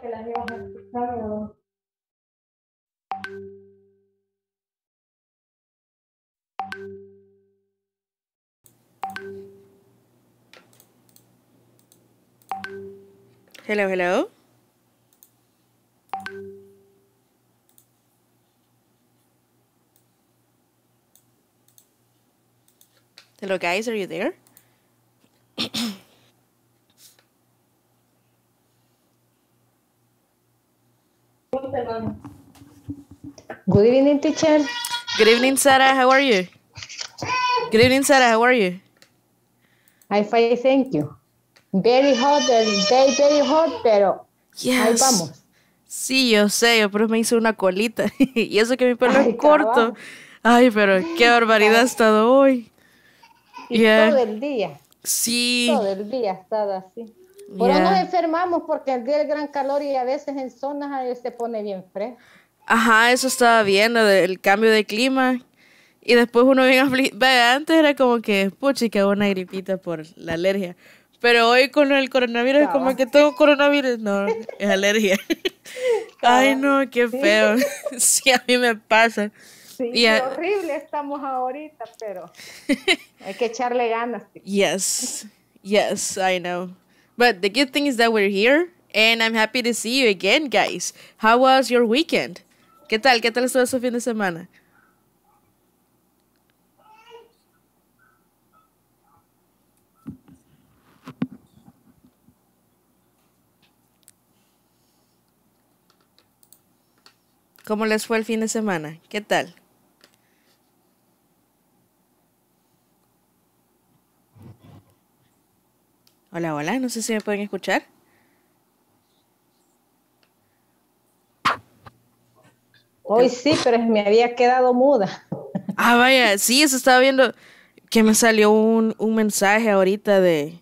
que las ibas a escuchar o... Hello, hello. Hello, guys, are you there? Good evening, teacher. Good evening, Sarah. How are you? Good evening, Sarah. How are you? I'm fine, thank you. Very hot, very, very hot, pero yes. ahí vamos. Sí, yo sé, yo pero me hice una colita. y eso que mi pelo es corto. Ay, pero qué barbaridad ha estado hoy. Y yeah. todo el día. Sí. Todo el día ha estado así. Pero yeah. nos enfermamos porque el día es gran calor y a veces en zonas se pone bien fresco. Ajá, eso estaba viendo, el cambio de clima. Y después uno bien Antes era como que, que una gripita por la alergia. Pero hoy con el coronavirus como que tengo coronavirus. No, es alergia. Ay, no, qué feo. Sí, a mí me pasa. Sí, y horrible estamos ahorita, pero hay que echarle ganas. Yes, yes, I know. But the good thing is that we're here and I'm happy to see you again, guys. How was your weekend? ¿Qué tal? ¿Qué tal estuvo su fin de semana? ¿Cómo les fue el fin de semana? ¿Qué tal? Hola, hola, no sé si me pueden escuchar. Hoy sí, pero me había quedado muda. Ah, vaya, sí, eso estaba viendo que me salió un, mensaje ahorita de,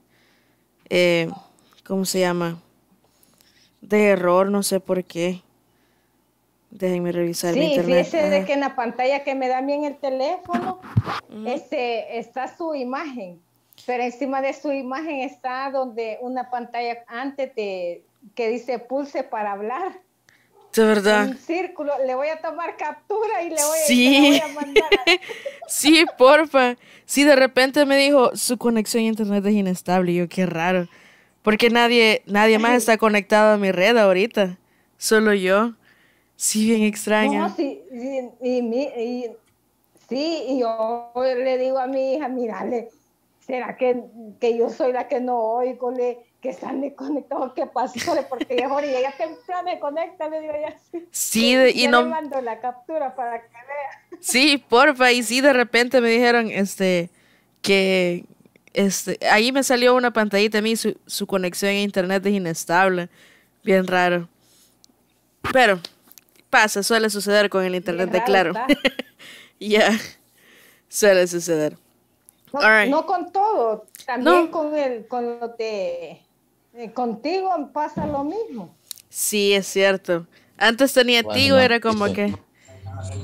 eh, ¿cómo se llama? De error, no sé por qué. Déjenme revisar sí, internet. Sí, de que en la pantalla que me da bien el teléfono, este, está su imagen, pero encima de su imagen está donde una pantalla antes de, que dice pulse para hablar. De verdad. círculo, le voy a tomar captura y le voy, sí. a, sí, porfa. Sí, de repente me dijo, su conexión a internet es inestable. Y yo, qué raro. Porque nadie, nadie más está conectado a mi red ahorita. Solo yo. Sí, bien extraño. No, sí, y, y, sí, y yo le digo a mi hija, mira, ¿será que, que yo soy la que no oigo? Le, que están desconectados, ¿qué pasó Porque ya Jorge, ya temprano, le digo ya. Sí, y ya no. Le mando la captura para que vea. Sí, porfa, y sí, de repente me dijeron, este, que. Este, ahí me salió una pantallita a mí, su, conexión a internet es inestable, bien raro. Pero pasa, suele suceder con el internet de Claro. Ya, suele suceder. No, con todo, también con, el, con lo de contigo pasa lo mismo. Sí, es cierto. Antes tenía Tigo, era como que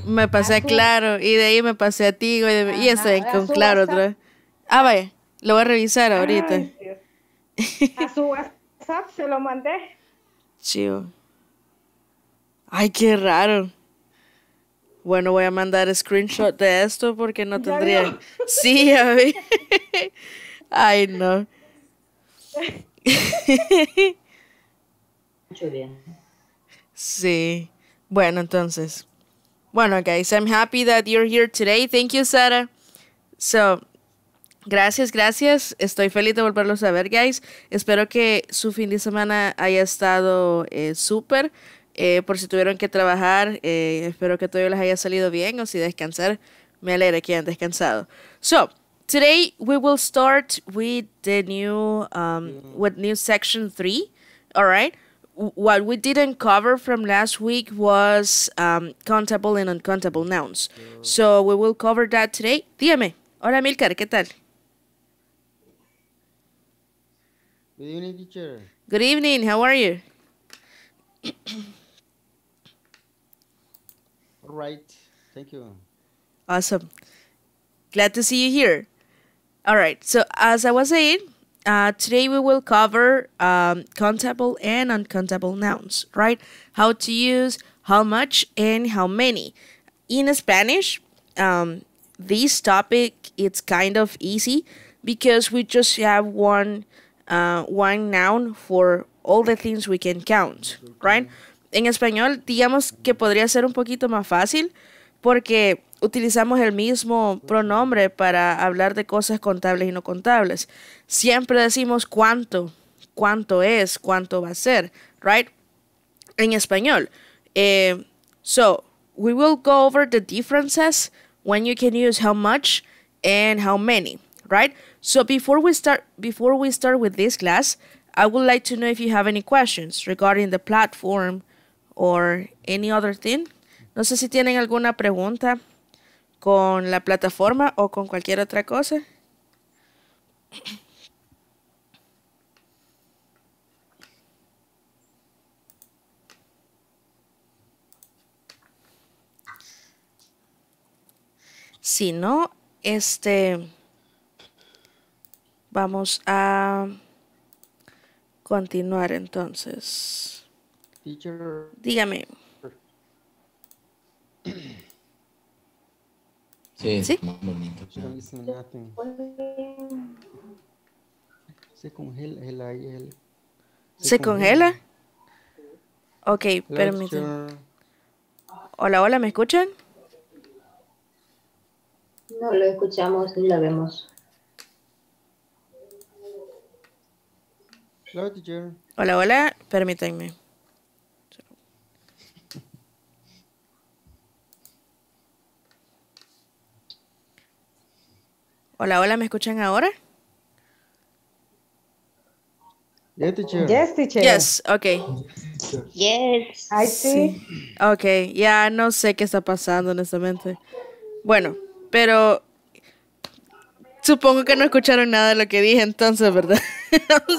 me pasé a Claro y de ahí me pasé a Tigo y, de, con Claro otra vez. Ah, vaya, lo voy a revisar ahorita. a su WhatsApp se lo mandé. Chivo. Ay, qué raro. Bueno, voy a mandar screenshot de esto porque no tendría. Sí, a Ay, no. bien. Sí. Bueno, entonces. Bueno, guys, I'm happy that you're here today. Thank you, Sara. So, gracias, gracias. Estoy feliz de volverlos a ver, guys. Espero que su fin de semana haya estado eh, súper. Eh, por si tuvieron que trabajar, eh, espero que todo les haya salido bien o si descansar. Me alegra que hayan descansado. So, today we will start with the new um, mm. with new section three. All right. What we didn't cover from last week was um, countable and uncountable nouns. So we will cover that today. Dígame. Hola, Milcar. ¿Qué tal? Good evening, teacher. Good evening. How are you? All right. Thank you. Awesome. Glad to see you here. All right, so as I was saying, uh, today we will cover um, countable and uncountable nouns, right? How to use how much and how many. In Spanish, um, this topic it's kind of easy because we just have one uh, one noun for all the things we can count, right? En español, digamos que podría ser un poquito más fácil porque utilizamos el mismo pronombre para hablar de cosas contables y no contables. Siempre decimos cuánto, cuánto es, cuánto va a ser, right? En español. Eh, so, we will go over the differences when you can use how much and how many, right? So before we start before we start with this class, I would like to know if you have any questions regarding the platform or any other thing. No sé si tienen alguna pregunta con la plataforma o con cualquier otra cosa. Si no, este vamos a continuar entonces. Dígame. Sí, Se congela Se, congela? Ok, permítanme. Hola, hola, ¿me escuchan? No lo escuchamos y lo vemos. Hola, hola, permítanme. Hola, hola, ¿me escuchan ahora? Yes, teacher. Yes, teacher. Yes, okay. Yes. I see. Ok, ya no sé qué está pasando, honestamente. Bueno, pero supongo que no escucharon nada de lo que dije entonces, ¿verdad?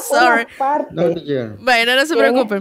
sorry. No, Bueno, no se preocupen.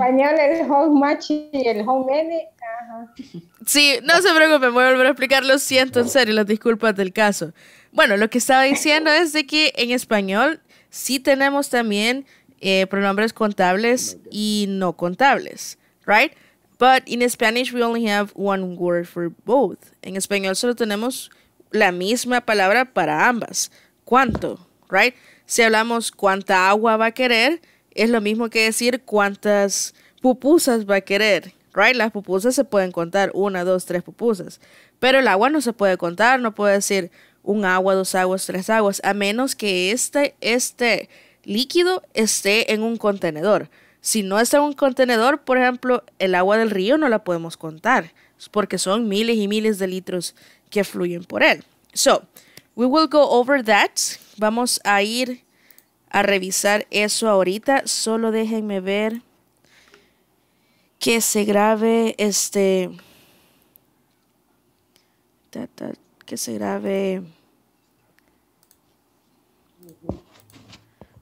Sí, no se preocupen, voy a volver a explicar. Lo siento, en serio, las disculpas del caso. Bueno, lo que estaba diciendo es de que en español sí tenemos también eh, pronombres contables oh y no contables, right? But in Spanish we only have one word for both. En español solo tenemos la misma palabra para ambas. ¿Cuánto? Right? Si hablamos cuánta agua va a querer, es lo mismo que decir cuántas pupusas va a querer. Right? Las pupusas se pueden contar, una, dos, tres pupusas. Pero el agua no se puede contar, no puede decir un agua, dos aguas, tres aguas, a menos que este, este líquido esté en un contenedor. Si no está en un contenedor, por ejemplo, el agua del río no la podemos contar, porque son miles y miles de litros que fluyen por él. So, we will go over that. Vamos a ir a revisar eso ahorita. Solo déjenme ver que se grabe este se grabe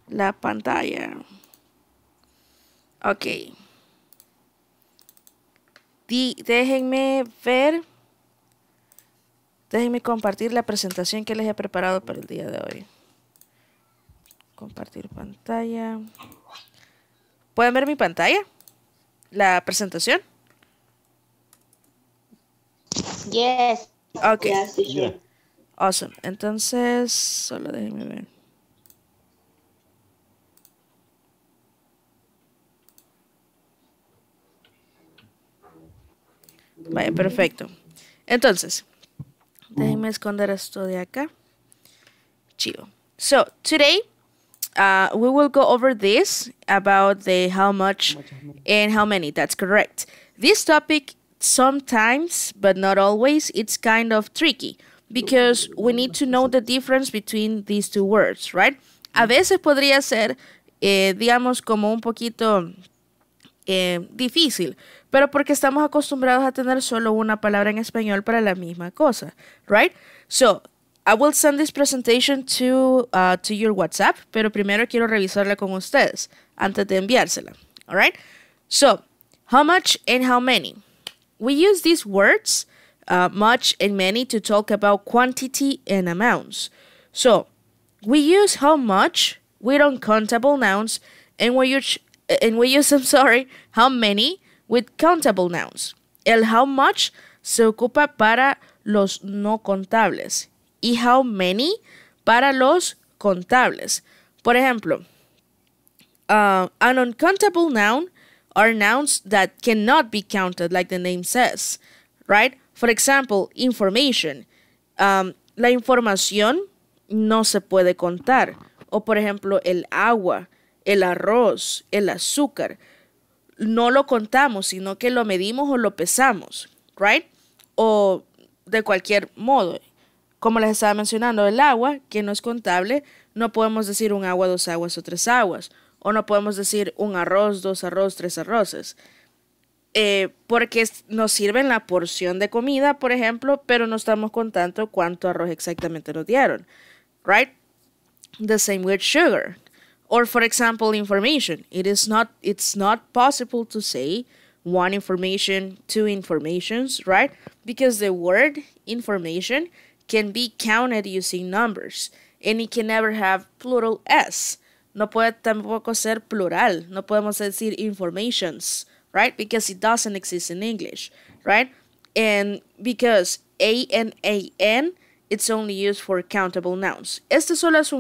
la pantalla. Ok. déjenme ver. Déjenme compartir la presentación que les he preparado para el día de hoy. Compartir pantalla. ¿Pueden ver mi pantalla? ¿La presentación? Yes. Ok. Yeah, sí, yeah. Awesome. Entonces, solo déjenme ver. Vale, perfecto. Entonces, déjenme esconder esto de acá. Chido. So, today uh, we will go over this about the how much and how many. That's correct. This topic sometimes, but not always, it's kind of tricky because we need to know the difference between these two words, right? A veces podría ser, eh, digamos, como un poquito eh, difícil, pero porque estamos acostumbrados a tener solo una palabra en español para la misma cosa, right? So, I will send this presentation to, uh, to your WhatsApp, pero primero quiero revisarla con ustedes antes de enviársela, alright? So, how much and how many? We use these words uh, much and many to talk about quantity and amounts. So, we use how much with uncountable nouns, and we use, and we use I'm sorry, how many with countable nouns. El how much se ocupa para los no contables y how many para los contables. Por ejemplo, uh, an uncountable noun are nouns that cannot be counted, like the name says, right? For example, information. Um, la información no se puede contar. O por ejemplo, el agua, el arroz, el azúcar. No lo contamos, sino que lo medimos o lo pesamos, right? O de cualquier modo. Como les estaba mencionando, el agua, que no es contable, no podemos decir un agua, dos aguas o tres aguas o no podemos decir un arroz, dos arroz, tres arroces. Eh, porque nos sirven la porción de comida, por ejemplo, pero no estamos contando cuánto arroz exactamente nos dieron. Right? The same with sugar. Or for example, information. It is not it's not possible to say one information, two informations, right? Because the word information can be counted using numbers and it can never have plural s. No puede tampoco ser plural. No podemos decir informations, right? Because it doesn't exist in English, right? And because a n a n, it's only used for countable nouns. Esta solo es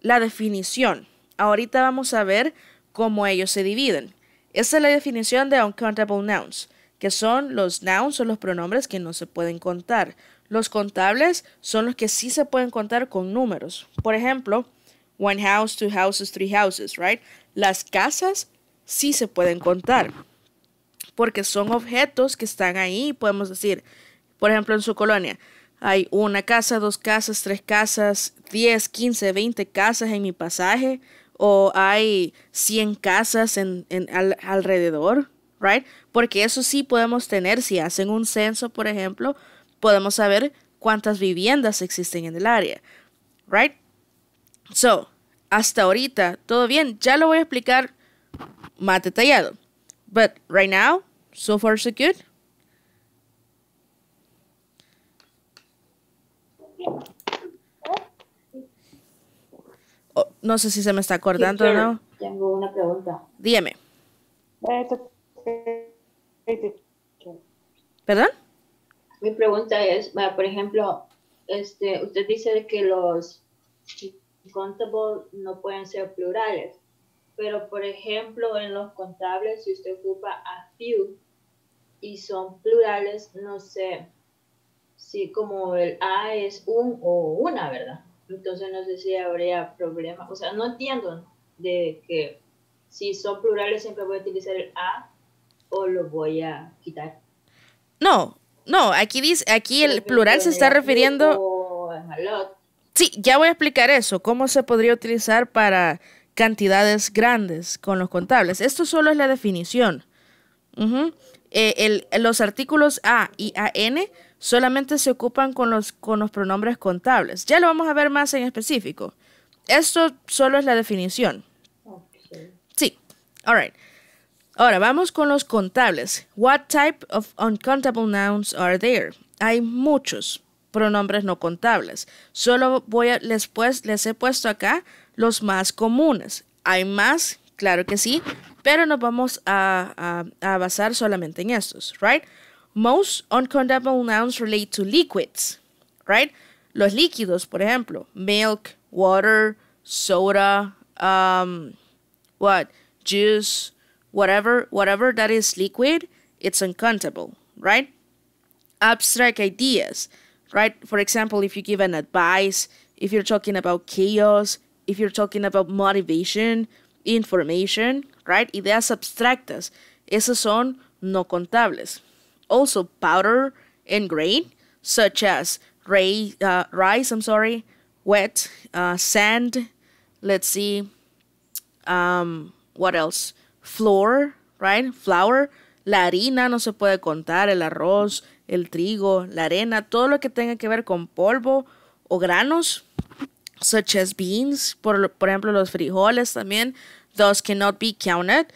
la definición. Ahorita vamos a ver cómo ellos se dividen. Esta es la definición de uncountable nouns, que son los nouns o los pronombres que no se pueden contar. Los contables son los que sí se pueden contar con números. Por ejemplo, One house, two houses, three houses, right? Las casas sí se pueden contar porque son objetos que están ahí, podemos decir, por ejemplo, en su colonia. Hay una casa, dos casas, tres casas, diez, quince, veinte casas en mi pasaje, o hay 100 casas en, alrededor, right? Porque eso sí podemos tener, si hacen un censo, por ejemplo, podemos saber cuántas viviendas existen en el área, right? So, hasta ahorita, todo bien, ya lo voy a explicar más detallado. But right now, so far so good. Oh, no sé si se me está acordando o no. Tengo una pregunta. Dígame. ¿Perdón? Mi pregunta es, por ejemplo, este, usted dice que los contable no pueden ser plurales. Pero, por ejemplo, en los contables, si usted ocupa a few y son plurales, no sé si como el a es un o una, ¿verdad? Entonces no sé si habría problema. O sea, no entiendo de que si son plurales siempre voy a utilizar el a o lo voy a quitar. No, no, aquí dice, aquí el plural se está refiriendo. a Sí, ya voy a explicar eso, cómo se podría utilizar para cantidades grandes con los contables. Esto solo es la definición. Eh, los artículos A y AN solamente se ocupan con los, con los pronombres contables. Ya lo vamos a ver más en específico. Esto solo es la definición. Sí, all right. Ahora vamos con los contables. What type of uncountable nouns are there? Hay muchos pronombres no contables. Solo voy a, les, pues, les he puesto acá los más comunes. Hay más, claro que sí, pero nos vamos a, basar solamente en estos, right? Most uncountable nouns relate to liquids, right? Los líquidos, por ejemplo, milk, water, soda, um, what, juice, whatever, whatever that is liquid, it's uncountable, right? Abstract ideas. right? For example, if you give an advice, if you're talking about chaos, if you're talking about motivation, information, right? Ideas abstractas. Esas son no contables. Also, powder and grain, such as ray, uh, rice, I'm sorry, wet, uh, sand, let's see, um, what else? Flour, right? Flour, la harina no se puede contar, el arroz, el trigo, la arena, todo lo que tenga que ver con polvo o granos, such as beans, por, ejemplo los frijoles también, those cannot be counted.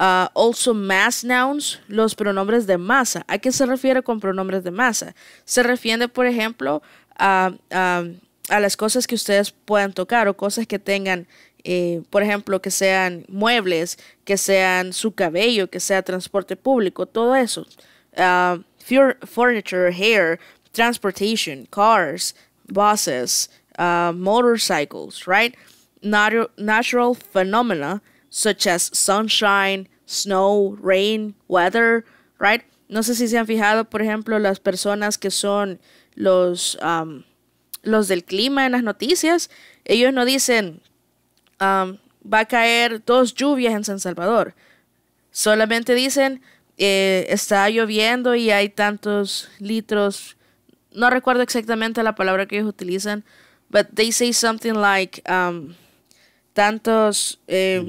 Uh, also mass nouns, los pronombres de masa. ¿A qué se refiere con pronombres de masa? Se refiere, por ejemplo, a, a las cosas que ustedes puedan tocar o cosas que tengan eh, por ejemplo, que sean muebles, que sean su cabello, que sea transporte público, todo eso. Uh, furniture, hair, transportation, cars, buses, uh, motorcycles, right? natural phenomena such as sunshine, snow, rain, weather, right? No sé si se han fijado, por ejemplo, las personas que son los, um, los del clima en las noticias, ellos no dicen, um, va a caer dos lluvias en San Salvador. Solamente dicen, eh, está lloviendo y hay tantos litros. No recuerdo exactamente la palabra que ellos utilizan, but they say something like um, tantos em,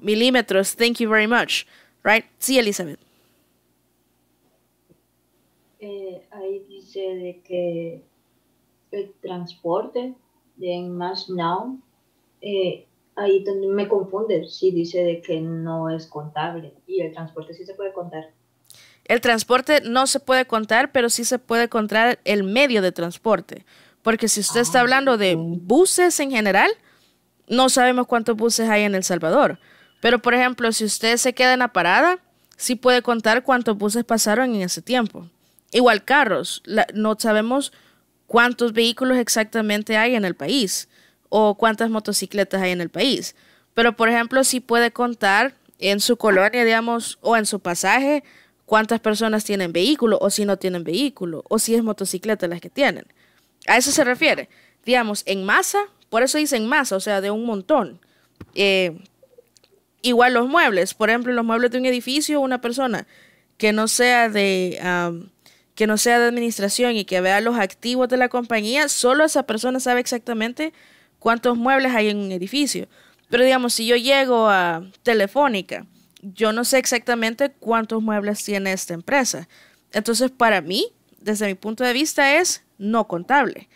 milímetros. Thank you very much, right? Sí, Elizabeth. Eh, ahí dice de que el transporte en Más Now eh, ahí me confunde si dice de que no es contable y el transporte sí se puede contar. El transporte no se puede contar, pero sí se puede contar el medio de transporte. Porque si usted está ah, hablando de buses en general, no sabemos cuántos buses hay en El Salvador. Pero, por ejemplo, si usted se queda en la parada, sí puede contar cuántos buses pasaron en ese tiempo. Igual carros, no sabemos cuántos vehículos exactamente hay en el país o cuántas motocicletas hay en el país. Pero, por ejemplo, si puede contar en su colonia, digamos, o en su pasaje, cuántas personas tienen vehículo o si no tienen vehículo o si es motocicleta las que tienen. A eso se refiere. Digamos, en masa, por eso dicen masa, o sea, de un montón. Eh, igual los muebles, por ejemplo, los muebles de un edificio, una persona que no sea de... que no sea de administración y que vea los activos de la compañía, solo esa persona sabe exactamente cuántos muebles hay en un edificio. Pero digamos, si yo llego a Telefónica, yo no sé exactamente cuántos muebles tiene esta empresa. Entonces, para mí, desde mi punto de vista, es no contable.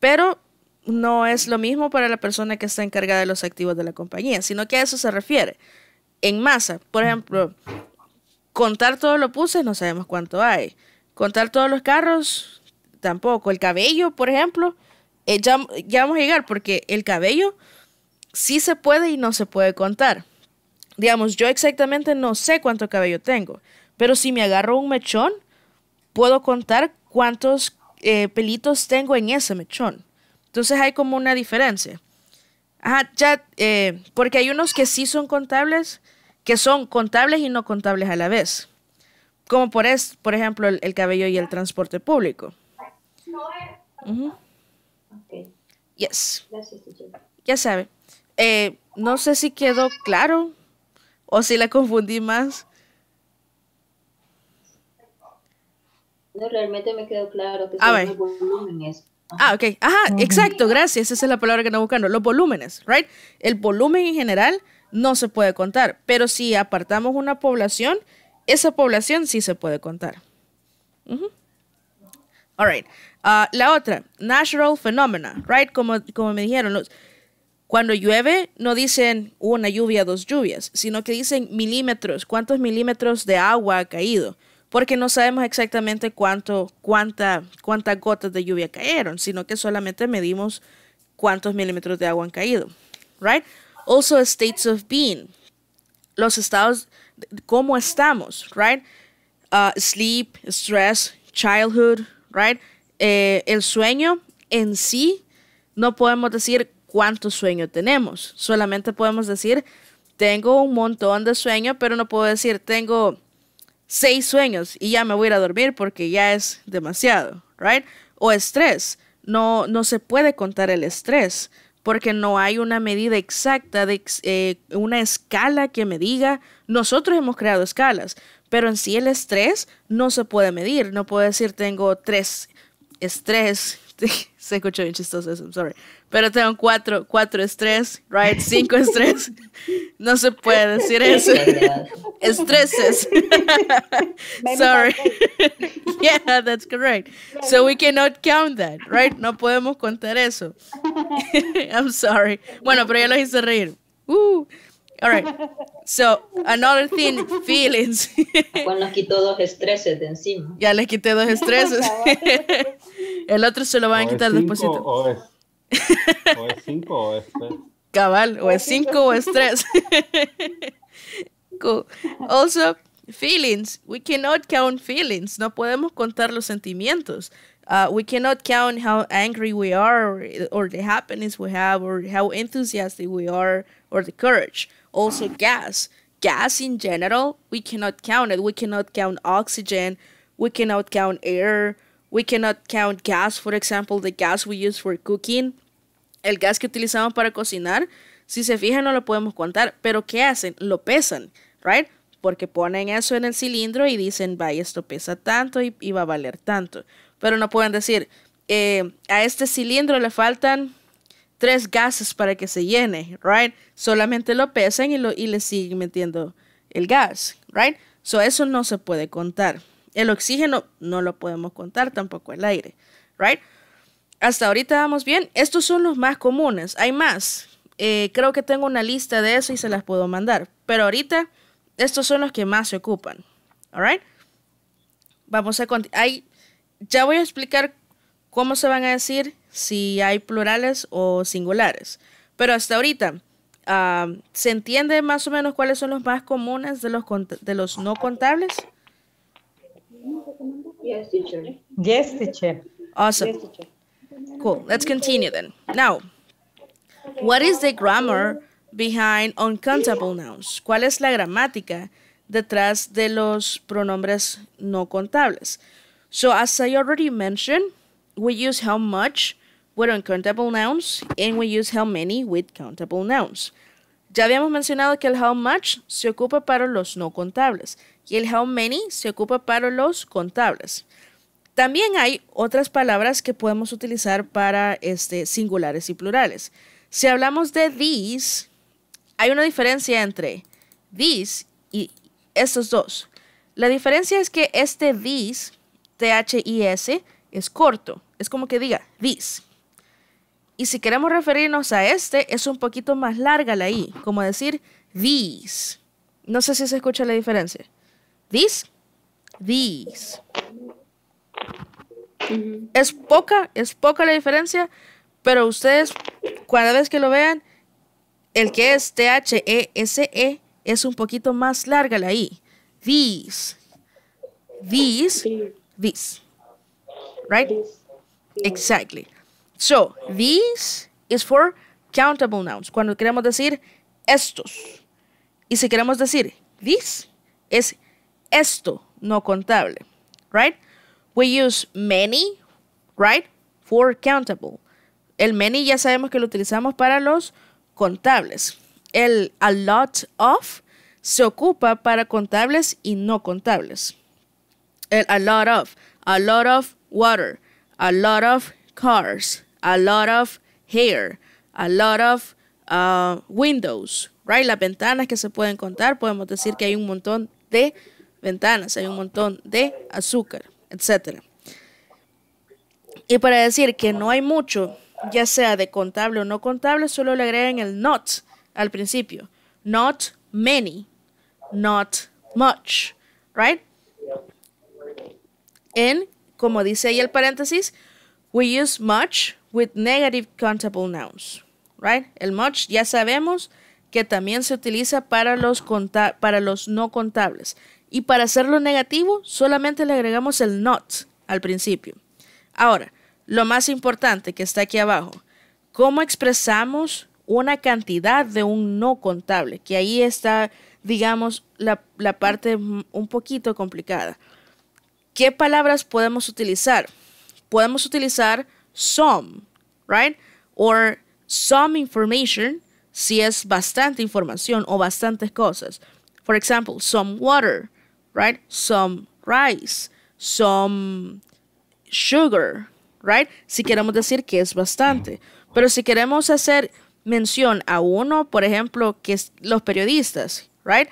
Pero no es lo mismo para la persona que está encargada de los activos de la compañía, sino que a eso se refiere. En masa, por ejemplo, contar todos los buses, no sabemos cuánto hay. Contar todos los carros, tampoco. El cabello, por ejemplo, eh, ya, ya vamos a llegar porque el cabello sí se puede y no se puede contar. Digamos, yo exactamente no sé cuánto cabello tengo, pero si me agarro un mechón, puedo contar cuántos eh, pelitos tengo en ese mechón. Entonces hay como una diferencia. Ajá, ya, eh, porque hay unos que sí son contables, que son contables y no contables a la vez. Como por, es, por ejemplo, el, cabello y el transporte público. Yes. ya sabe. Eh, no sé si quedó claro o si la confundí más. No, realmente me quedó claro que ah, son los volúmenes. Ah, ok. Ajá, exacto, gracias. Esa es la palabra que estamos buscando. Los volúmenes, ¿right? El volumen en general no se puede contar, pero si apartamos una población, esa población sí se puede contar. All right. Ah, la otra, natural phenomena, right? Como, como me dijeron, cuando llueve no dicen una lluvia, dos lluvias, sino que dicen milímetros, cuántos milímetros de agua ha caído, porque no sabemos exactamente cuánto, cuánta, cuántas gotas de lluvia cayeron, sino que solamente medimos cuántos milímetros de agua han caído, right? Also states of being, los estados, cómo estamos, right? Ah, sleep, stress, childhood, right? Eh, el sueño en sí, no podemos decir cuánto sueño tenemos, solamente podemos decir, tengo un montón de sueños, pero no puedo decir, tengo seis sueños y ya me voy a ir a dormir porque ya es demasiado, ¿right? O estrés, no, no se puede contar el estrés porque no hay una medida exacta, de eh, una escala que me diga, nosotros hemos creado escalas, pero en sí el estrés no se puede medir, no puedo decir tengo tres estrés. Se escuchó bien chistoso eso, sorry. Pero tengo cuatro, cuatro estrés, right? Cinco estrés. No se puede decir eso. Estreses. sorry. yeah, that's correct. So we cannot count that, right? No podemos contar eso. I'm sorry. Bueno, pero yo los hice reír. Uh. All right. So, another thing, feelings. Juan nos quitó dos estreses de encima. Ya les quité dos estreses. El otro se lo van a quitar después. O es, o es cinco o Cabal, o es cinco o es tres. cool. Also, feelings. We cannot count feelings. No podemos contar los sentimientos. Uh, we cannot count how angry we are or, or, the happiness we have or how enthusiastic we are or the courage. also gas. Gas in general, we cannot count it. We cannot count oxygen. We cannot count air. We cannot count gas, for example, the gas we use for cooking. El gas que utilizamos para cocinar, si se fijan, no lo podemos contar. Pero ¿qué hacen? Lo pesan, right? Porque ponen eso en el cilindro y dicen, vaya, esto pesa tanto y, va a valer tanto. Pero no pueden decir, eh, a este cilindro le faltan tres gases para que se llene, right? Solamente lo pesan y, lo, y le siguen metiendo el gas, right? So eso no se puede contar. El oxígeno no lo podemos contar, tampoco el aire, right? Hasta ahorita vamos bien. Estos son los más comunes. Hay más. Eh, creo que tengo una lista de eso y se las puedo mandar. Pero ahorita estos son los que más se ocupan, alright? Vamos a continuar. Ya voy a explicar cómo se van a decir si hay plurales o singulares. Pero hasta ahorita ah, se entiende más o menos cuáles son los más comunes de los, de los no contables. Yes, teacher. Yes, teacher. Awesome. Cool. Let's continue then. Now, what is the grammar behind uncountable nouns? ¿Cuál es la gramática detrás de los pronombres no contables? So, as I already mentioned, we use how much were countable nouns and we use how many with countable nouns. Ya habíamos mencionado que el how much se ocupa para los no contables y el how many se ocupa para los contables. También hay otras palabras que podemos utilizar para este, singulares y plurales. Si hablamos de these, hay una diferencia entre these y estos dos. La diferencia es que este these, T-H-I-S, es corto. Es como que diga this. Y si queremos referirnos a este, es un poquito más larga la I, como decir these. No sé si se escucha la diferencia. This, these. Es poca, es poca la diferencia, pero ustedes, cada vez que lo vean, el que es T-H-E-S-E e, es un poquito más larga la I. These, these, This. Right? Exactly. So, this is for countable nouns. Cuando queremos decir estos. Y si queremos decir this, es esto, no contable. Right? We use many, right? For countable. El many ya sabemos que lo utilizamos para los contables. El a lot of se ocupa para contables y no contables. El a lot of, a lot of water, a lot of cars, a lot of hair, a lot of uh, windows, right? Las ventanas que se pueden contar, podemos decir que hay un montón de ventanas, hay un montón de azúcar, etc. Y para decir que no hay mucho, ya sea de contable o no contable, solo le agregan el not al principio. Not many, not much, right? En, como dice ahí el paréntesis, we use much with negative countable nouns, right? El much ya sabemos que también se utiliza para los, para los no contables. Y para hacerlo negativo, solamente le agregamos el not al principio. Ahora, lo más importante que está aquí abajo, ¿cómo expresamos una cantidad de un no contable? Que ahí está, digamos, la, la parte un poquito complicada. ¿Qué palabras podemos utilizar? Podemos utilizar some, right? Or some information, si es bastante información o bastantes cosas. For example, some water, right? Some rice, some sugar, right? Si queremos decir que es bastante. Pero si queremos hacer mención a uno, por ejemplo, que es los periodistas, right?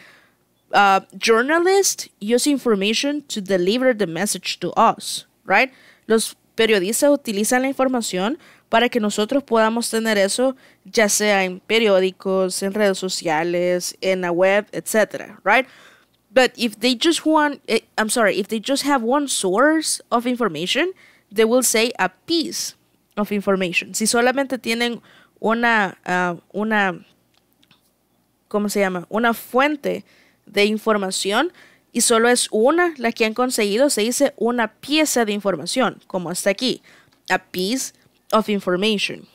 Uh, journalists use information to deliver the message to us, right? Los periodistas utilizan la información para que nosotros podamos tener eso, ya sea en periódicos, en redes sociales, en la web, etc. Right? But if they just want, eh, I'm sorry, if they just have one source of information, they will say a piece of information. Si solamente tienen una, uh, una, ¿cómo se llama? Una fuente de información, y solo es una la que han conseguido, se dice una pieza de información, como está aquí, a piece of information,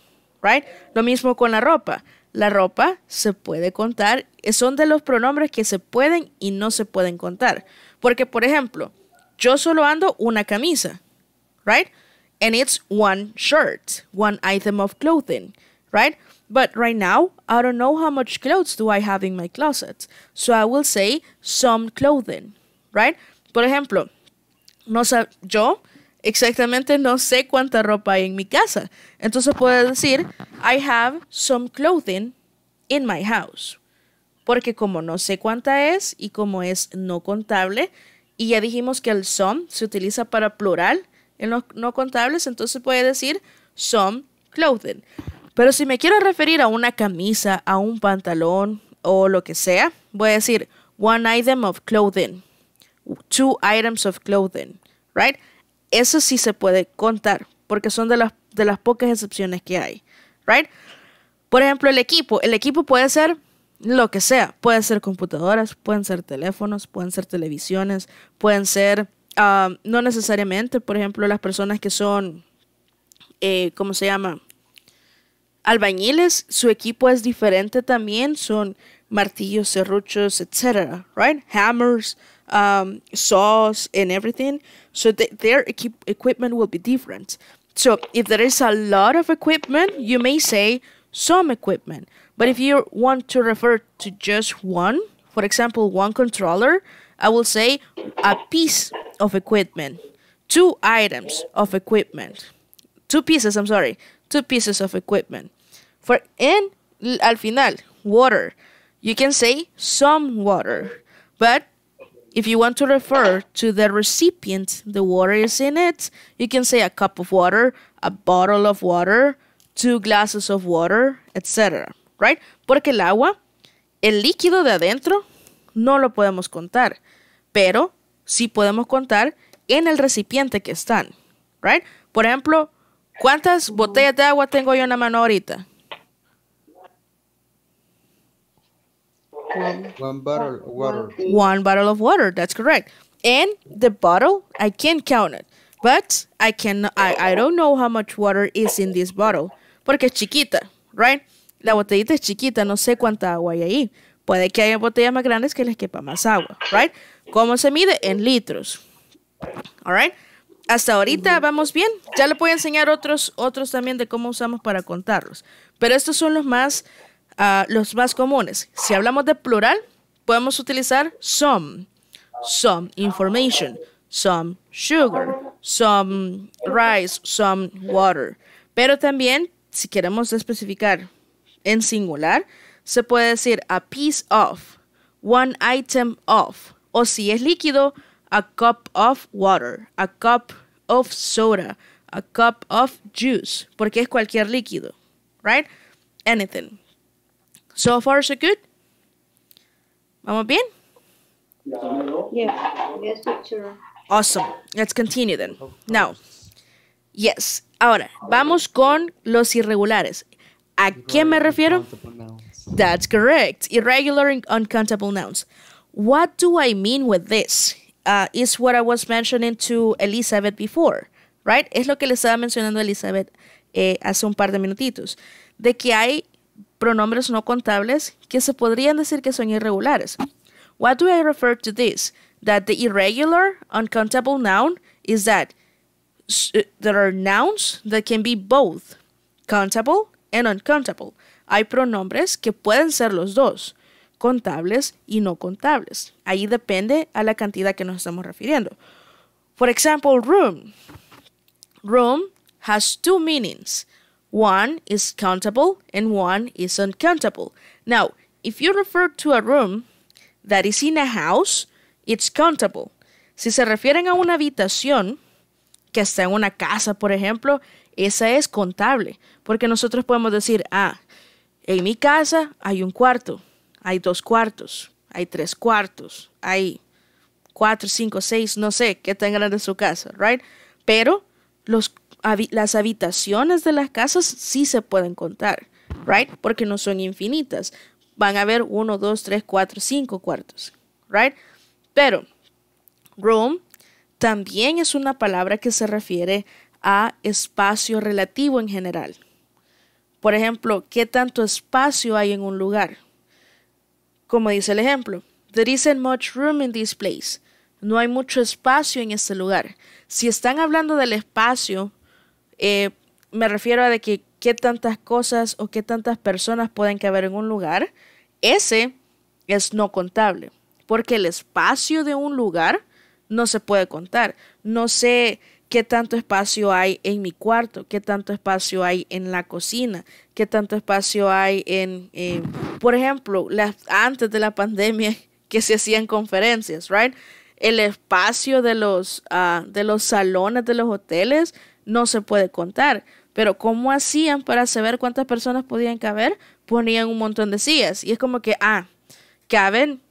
right? Lo mismo con la ropa. La ropa se puede contar, eh, son de los pronombres que se pueden y no se pueden contar. Porque, por ejemplo, yo solo ando una camisa, right? And it's one shirt, one item of clothing right? But right now, I don't know how much clothes do I have in my closet. So I will say some clothing, right? Por ejemplo, no sé yo exactamente no sé cuánta ropa hay en mi casa. Entonces puede decir, I have some clothing in my house. Porque como no sé cuánta es y como es no contable, y ya dijimos que el some se utiliza para plural en los no contables, entonces puede decir some clothing. Pero si me quiero referir a una camisa, a un pantalón o lo que sea, voy a decir one item of clothing, two items of clothing, right? Eso sí se puede contar porque son de las, de las pocas excepciones que hay, right? Por ejemplo, el equipo. El equipo puede ser lo que sea. puede ser computadoras, pueden ser teléfonos, pueden ser televisiones, pueden ser, ah, no necesariamente, por ejemplo, las personas que son, eh, ¿cómo se llama? albañiles, su equipo es diferente también, son martillos, serruchos, etc. Right? Hammers, um, saws, and everything. So th their equip equipment will be different. So if there is a lot of equipment, you may say some equipment. But if you want to refer to just one, for example, one controller, I will say a piece of equipment, two items of equipment, two pieces, I'm sorry, two pieces of equipment. For in, al final, water. You can say some water, but if you want to refer to the recipient the water is in it, you can say a cup of water, a bottle of water, two glasses of water, etc. Right? Porque el agua, el líquido de adentro, no lo podemos contar, pero sí podemos contar en el recipiente que están. Right? Por ejemplo, ¿Cuántas botellas de agua tengo yo en la mano ahorita? One, bottle of water. One bottle of water. That's correct. And the bottle, I can't count it, but I can. I, I don't know how much water is in this bottle porque es chiquita, right? La botellita es chiquita, no sé cuánta agua hay ahí. Puede que haya botellas más grandes que les quepa más agua, right? ¿Cómo se mide? En litros. All right? hasta ahorita vamos bien. Ya le voy a enseñar otros, otros también de cómo usamos para contarlos. Pero estos son los más, ah, los más comunes. Si hablamos de plural, podemos utilizar some, some information, some sugar, some rice, some water. Pero también, si queremos especificar en singular, se puede decir a piece of, one item of. O si es líquido, a cup of water, a cup of soda, a cup of juice, porque es cualquier líquido, right? Anything. So far, so good? ¿Vamos bien? Yeah. Yes, teacher. Awesome. Let's continue then. Now, yes. Ahora, vamos con los irregulares. ¿A qué me refiero? That's correct. Irregular and uncountable nouns. What do I mean with this? Uh, is what I was mentioning to Elizabeth before, right? Es lo que le estaba mencionando a Elizabeth eh, hace un par de minutitos, de que hay pronombres no contables que se podrían decir que son irregulares. What do I refer to this? That the irregular, uncountable noun is that eh, there are nouns that can be both countable and uncountable. Hay pronombres que pueden ser los dos contables y no contables. Ahí depende a la cantidad que nos estamos refiriendo. For example, room. Room has two meanings. One is countable and one is uncountable. Now, if you refer to a room that is in a house, it's countable. Si se refieren a una habitación que está en una casa, por ejemplo, esa es contable, porque nosotros podemos decir, ah, en mi casa hay un cuarto, hay dos cuartos, hay tres cuartos, hay cuatro, cinco, seis, no sé qué tan grande es su casa, ¿right? Pero las habitaciones de las casas sí se pueden contar, ¿right? Porque no son infinitas. Van a haber uno, dos, tres, cuatro, cinco cuartos, ¿right? Pero room también es una palabra que se refiere a espacio relativo en general. Por ejemplo, ¿qué tanto espacio hay en un lugar? Como dice el ejemplo, There isn't much room in this place. No hay mucho espacio en este lugar. Si están hablando del espacio, eh, me refiero a de que qué tantas cosas o qué tantas personas pueden caber en un lugar. Ese es no contable, porque el espacio de un lugar no se puede contar. No sé qué tanto espacio hay en mi cuarto, qué tanto espacio hay en la cocina, qué tanto espacio hay en, por ejemplo, antes de la pandemia que se hacían conferencias, right? El espacio de los, ah, de los salones de los hoteles no se puede contar. Pero ¿cómo hacían para saber cuántas personas podían caber? Ponían un montón de sillas. Y es como que, ah, caben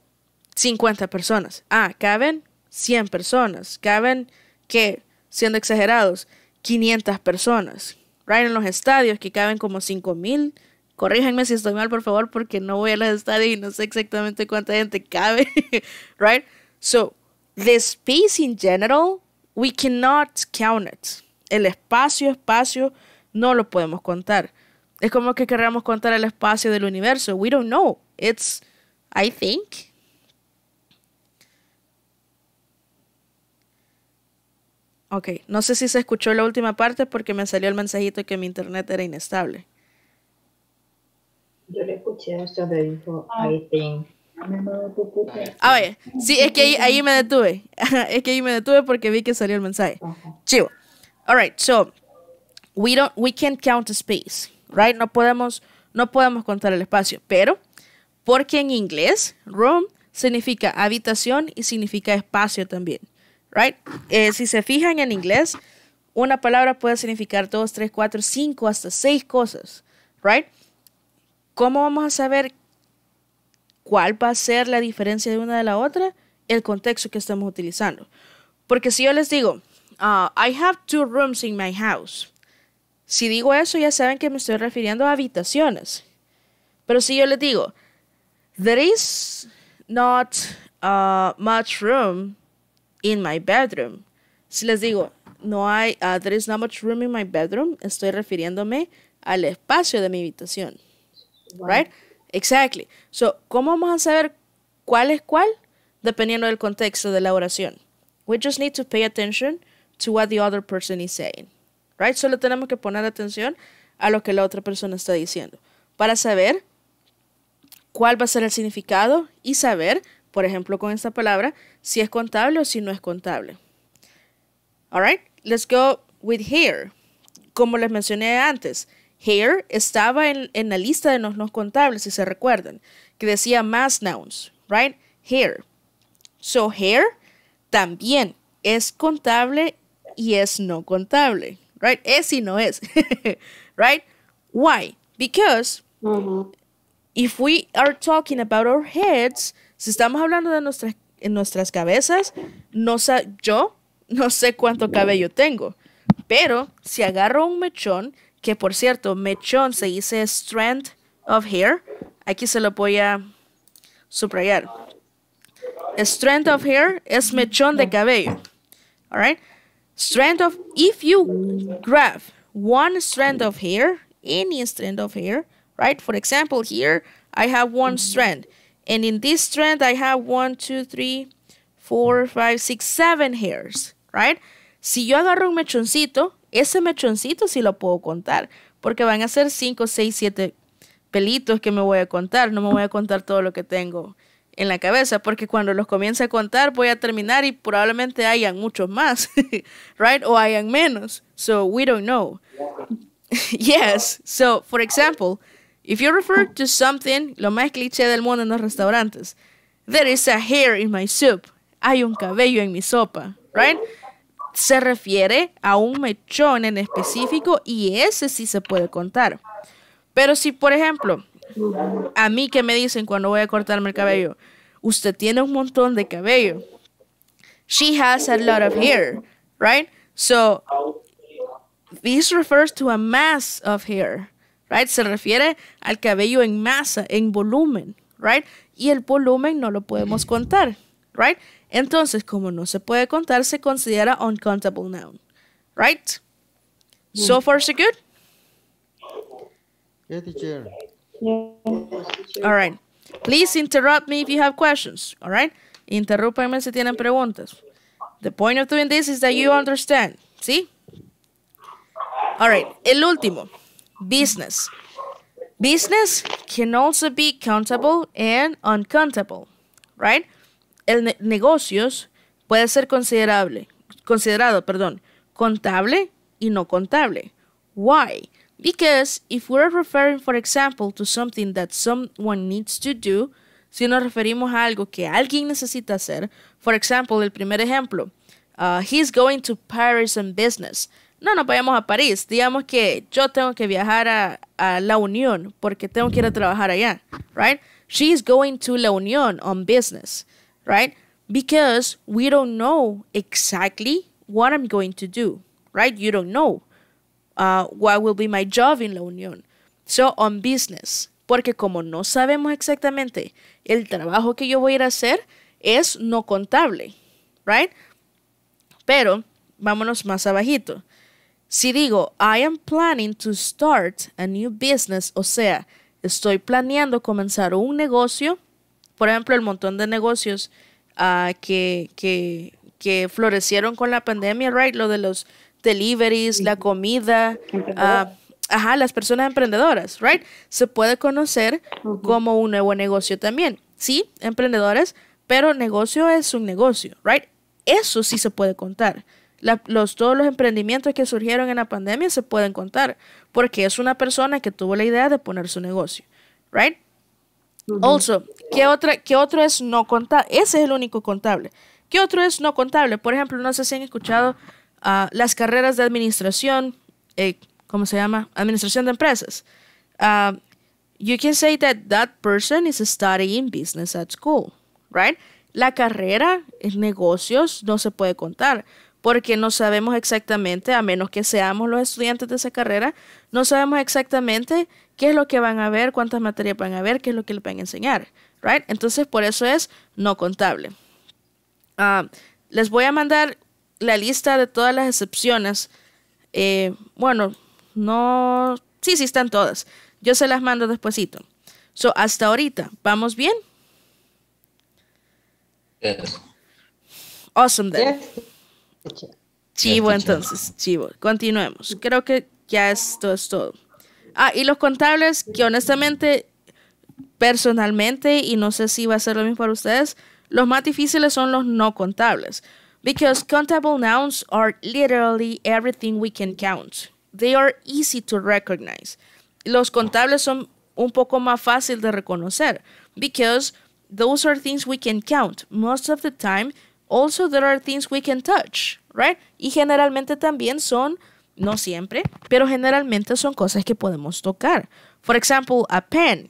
50 personas. Ah, caben 100 personas. Caben, que Siendo exagerados, 500 personas en los estadios, que caben como 5.000. mil. si estoy mal, por favor, porque no voy a los estadios y no sé exactamente cuánta gente cabe. right? So, the space in general, we cannot count it. El espacio, espacio, no lo podemos contar. Es como que querramos contar el espacio del universo. We don't know. It's, I think, Ok, no sé si se escuchó la última parte porque me salió el mensajito que mi internet era inestable. Yo le escuché eso de dijo, ah. I think. Ah, ah ver, Sí, es que ahí, me detuve. es que ahí me detuve porque vi que salió el mensaje. Chivo. All right, so we don't we can't count space, right? No podemos no podemos contar el espacio, pero porque en inglés room significa habitación y significa espacio también right? Eh, si se fijan en inglés, una palabra puede significar dos, tres, cuatro, cinco, hasta seis cosas, right? ¿Cómo vamos a saber cuál va a ser la diferencia de una de la otra? El contexto que estamos utilizando. Porque si yo les digo, ah, I have two rooms in my house. Si digo eso, ya saben que me estoy refiriendo a habitaciones. Pero si yo les digo, there is not uh, much room in my bedroom. Si les digo, no hay, ah, there is not much room in my bedroom, estoy refiriéndome al espacio de mi habitación. Right? Exactly. So, ¿cómo vamos a saber cuál es cuál? Dependiendo del contexto de la oración. We just need to pay attention to what the other person is saying. Right? Solo tenemos que poner atención a lo que la otra persona está diciendo para saber cuál va a ser el significado y saber, por ejemplo, con esta palabra, si es contable o si no es contable. All right, let's go with here. Como les mencioné antes, here estaba en, en la lista de los no contables, si se recuerdan, que decía más nouns, right? Here. So here también es contable y es no contable, right? Es y no es, right? Why? Because if we are talking about our heads, si estamos hablando de nuestras en nuestras cabezas, no sé, yo no sé cuánto cabello tengo, pero si agarro un mechón, que por cierto, mechón se dice strand of hair, aquí se lo voy a subrayar. Strand of hair es mechón de cabello. All right? Strand of if you grab one strand of hair, any strand of hair, right? For example, here I have one strand. And in this strand, I have one, two, three, four, five, six, seven hairs, right? Si yo agarro un mechoncito, ese mechoncito sí lo puedo contar, porque van a ser 5, 6, 7 pelitos que me voy a contar, no me voy a contar todo lo que tengo en la cabeza, porque cuando los comience a contar voy a terminar y probablemente hayan muchos más, right? O hayan menos. So we don't know. yes. So, for example, If you refer to something, lo más cliché del mundo en los restaurantes. There is a hair in my soup. Hay un cabello en mi sopa, right? Se refiere a un mechón en específico y ese sí se puede contar. Pero si, por ejemplo, a mí que me dicen cuando voy a cortarme el cabello, usted tiene un montón de cabello. She has a lot of hair, right? So, this refers to a mass of hair right? Se refiere al cabello en masa, en volumen, right? Y el volumen no lo podemos contar, right? Entonces, como no se puede contar, se considera uncountable noun, right? So mm. far, so good? Yeah, All right. Please interrupt me if you have questions, all right? si tienen preguntas. The point of doing this is that you understand, ¿sí? All right, el último. business. Business can also be countable and uncountable, right? El ne negocios puede ser considerable, considerado, perdón, contable y no contable. Why? Because if we're referring, for example, to something that someone needs to do, si nos referimos a algo que alguien necesita hacer, for example, el primer ejemplo, uh, he's going to Paris on business. no nos vayamos a París, digamos que yo tengo que viajar a, La Unión porque tengo que ir a trabajar allá, right? She's going to La Unión on business, right? Because we don't know exactly what I'm going to do, right? You don't know uh, what will be my job in La Unión. So, on business, porque como no sabemos exactamente el trabajo que yo voy a ir a hacer, es no contable, right? Pero vámonos más abajito. Si digo, I am planning to start a new business, o sea, estoy planeando comenzar un negocio, por ejemplo, el montón de negocios ah, que, que, florecieron con la pandemia, right? Lo de los deliveries, la comida, ah, ajá, las personas emprendedoras, right? Se puede conocer como un nuevo negocio también. Sí, emprendedores, pero negocio es un negocio, right? Eso sí se puede contar todos los emprendimientos que surgieron en la pandemia se pueden contar, porque es una persona que tuvo la idea de poner su negocio, right? Also, ¿qué, otra, ¿qué otro es no contable? Ese es el único contable. ¿Qué otro es no contable? Por ejemplo, no sé si han escuchado ah, las carreras de administración, eh, ¿cómo se llama? Administración de empresas. Ah, you can say that that person is studying business at school, right? La carrera, en negocios, no se puede contar porque no sabemos exactamente, a menos que seamos los estudiantes de esa carrera, no sabemos exactamente qué es lo que van a ver, cuántas materias van a ver, qué es lo que les van a enseñar, right? Entonces, por eso es no contable. Ah, les voy a mandar la lista de todas las excepciones. Eh, bueno, no... Sí, sí están todas. Yo se las mando despuesito. So, hasta ahorita, ¿vamos bien? Yes. Awesome Chivo, entonces, chivo. Continuemos. Creo que ya esto es todo. Ah, y los contables, que honestamente, personalmente, y no sé si va a ser lo mismo para ustedes, los más difíciles son los no contables. Because countable nouns are literally everything we can count. They are easy to recognize. Los contables son un poco más fácil de reconocer. Because those are things we can count. Most of the time, Also, there are things we can touch, right? Y generalmente también son, no siempre, pero generalmente son cosas que podemos tocar. For example, a pen.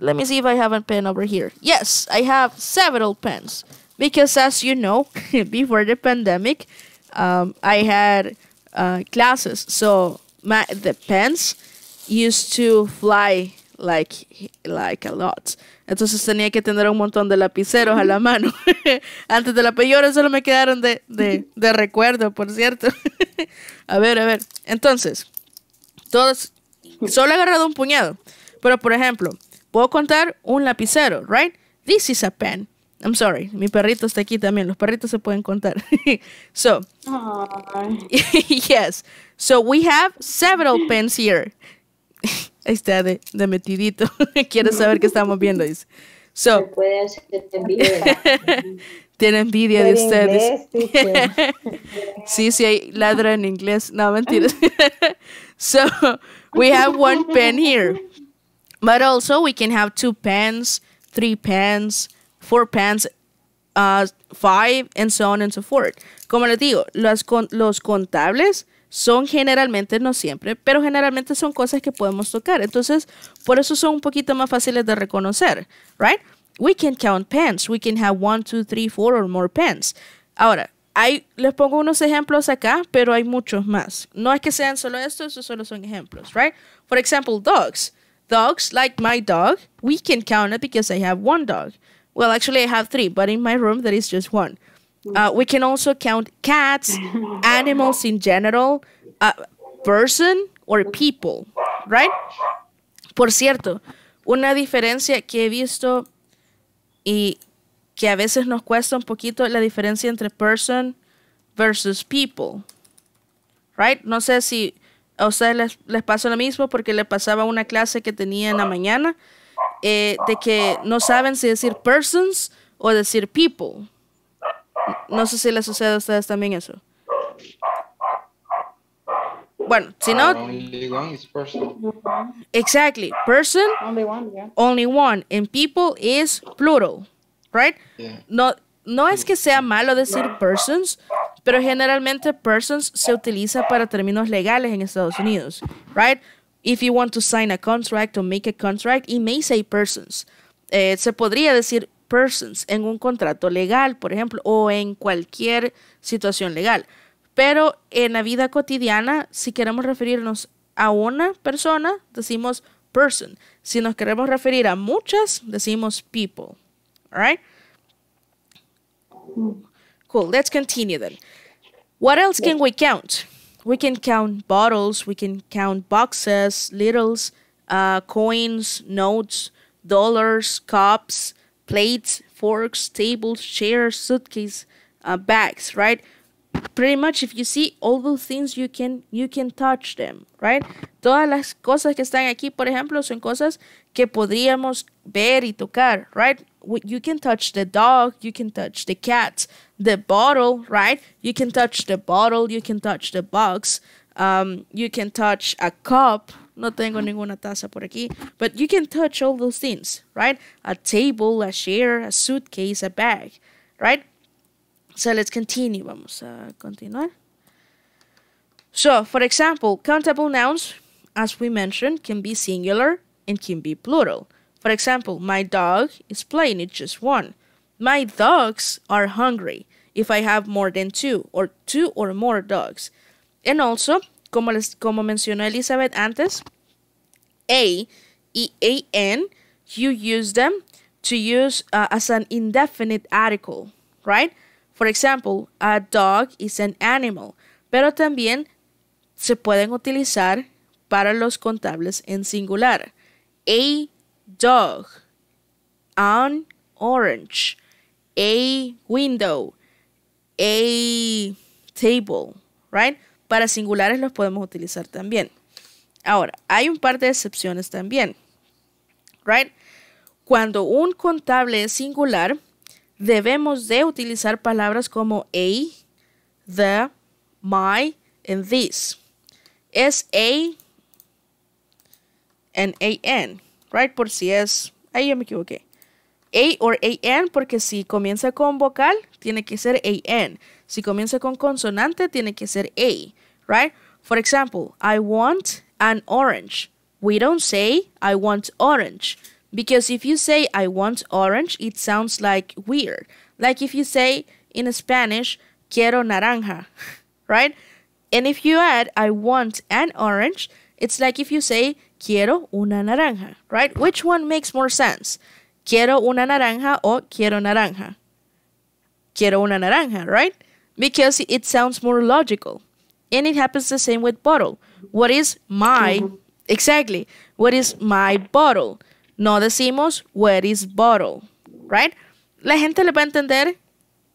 Let me see if I have a pen over here. Yes, I have several pens. Because as you know, before the pandemic, um, I had uh, classes. So my, the pens used to fly like like a lot. Entonces tenía que tener un montón de lapiceros a la mano. Antes de la peyora solo me quedaron de, de, de recuerdo, por cierto. a ver, a ver. Entonces, todos, solo he agarrado un puñado. Pero, por ejemplo, puedo contar un lapicero, right? This is a pen. I'm sorry, mi perrito está aquí también. Los perritos se pueden contar. so, yes. So we have several pens here. Ahí está, de, metidito. Quiero saber qué estamos viendo, dice. puede envidia. Tiene envidia de ustedes. Pues. sí, sí, hay ladra en inglés. No, mentiras. so, we have one pen here. But also, we can have two pens, three pens, four pens, uh, five, and so on and so forth. Como les digo, los, los contables son generalmente, no siempre, pero generalmente son cosas que podemos tocar. Entonces, por eso son un poquito más fáciles de reconocer, right? We can count pens. We can have one, two, three, four or more pens. Ahora, les pongo unos ejemplos acá, pero hay muchos más. No es que sean solo estos, estos solo son ejemplos, right? For example, dogs. Dogs, like my dog, we can count it because I have one dog. Well, actually, I have three, but in my room, there is just one. Uh, we can also count cats, animals in general, person or people, right? Por cierto, una diferencia que he visto y que a veces nos cuesta un poquito la diferencia entre person versus people, right? No sé si a ustedes les, pasó lo mismo porque le pasaba una clase que tenía en la mañana eh, de que no saben si decir persons o decir people. No sé si les sucede a ustedes también eso. Bueno, si no. Ah, exactly. Person. Only one, And people is plural. Right? No, no es que sea malo decir persons, pero generalmente persons se utiliza para términos legales en Estados Unidos. Right? If you want to sign a contract or make a contract, it may say persons. Eh, se podría decir persons en un contrato legal, por ejemplo, o en cualquier situación legal. Pero en la vida cotidiana, si queremos referirnos a una persona, decimos person. Si nos queremos referir a muchas, decimos people. All right? Cool. Let's continue then. What else can we count? We can count bottles, we can count boxes, littles, uh, coins, notes, dollars, cups, plates, forks, tables, chairs, suitcase, uh, bags, right? Pretty much if you see all those things you can you can touch them, right? Todas las cosas que están aquí, por ejemplo, son cosas que podríamos ver y tocar, right? You can touch the dog, you can touch the cat, the bottle, right? You can touch the bottle, you can touch the box, um, you can touch a cup, no tengo ninguna taza por aquí. But you can touch all those things, right? A table, a chair, a suitcase, a bag, right? So let's continue. Vamos a continuar. So, for example, countable nouns, as we mentioned, can be singular and can be plural. For example, my dog is playing, it's just one. My dogs are hungry if I have more than two or two or more dogs. And also, como, como mencionó Elizabeth antes, A y AN, you use them to use uh, as an indefinite article, right? For example, a dog is an animal, pero también se pueden utilizar para los contables en singular. A dog, an orange, a window, a table, right? Para singulares los podemos utilizar también. Ahora, hay un par de excepciones también. Right? Cuando un contable es singular, debemos de utilizar palabras como a, the, my, and this. Es a and an, right? Por si es, ahí yo me equivoqué. A or an, porque si comienza con vocal, tiene que ser an. Si comienza con consonante, tiene que ser a. right? For example, I want an orange. We don't say I want orange because if you say I want orange, it sounds like weird. Like if you say in Spanish, quiero naranja, right? And if you add I want an orange, it's like if you say quiero una naranja, right? Which one makes more sense? Quiero una naranja or quiero naranja? Quiero una naranja, right? Because it sounds more logical and it happens the same with bottle. What is my mm-hmm. exactly? What is my bottle? No decimos where is bottle, right? La gente le va a entender,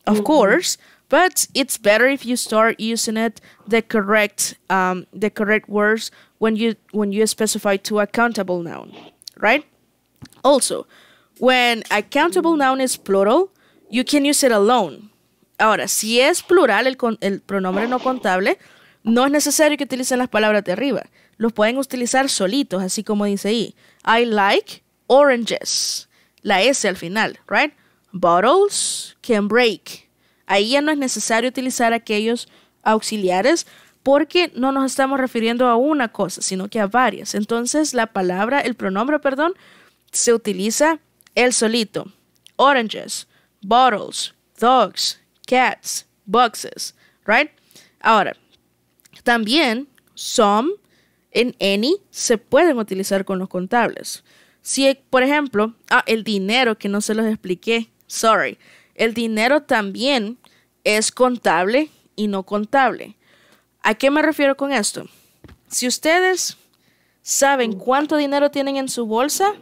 of mm-hmm. course, but it's better if you start using it the correct um, the correct words when you when you specify to a countable noun, right? Also, when a countable mm-hmm. noun is plural, you can use it alone. Ahora, si es plural el, el pronombre no contable, No es necesario que utilicen las palabras de arriba. Los pueden utilizar solitos, así como dice ahí. I like oranges. La S al final, right? Bottles can break. Ahí ya no es necesario utilizar aquellos auxiliares porque no nos estamos refiriendo a una cosa, sino que a varias. Entonces la palabra, el pronombre, perdón, se utiliza el solito. Oranges, bottles, dogs, cats, boxes, right? Ahora, también some en any se pueden utilizar con los contables. Si, por ejemplo, ah, el dinero que no se los expliqué, sorry, el dinero también es contable y no contable. ¿A qué me refiero con esto? Si ustedes saben cuánto dinero tienen en su bolsa,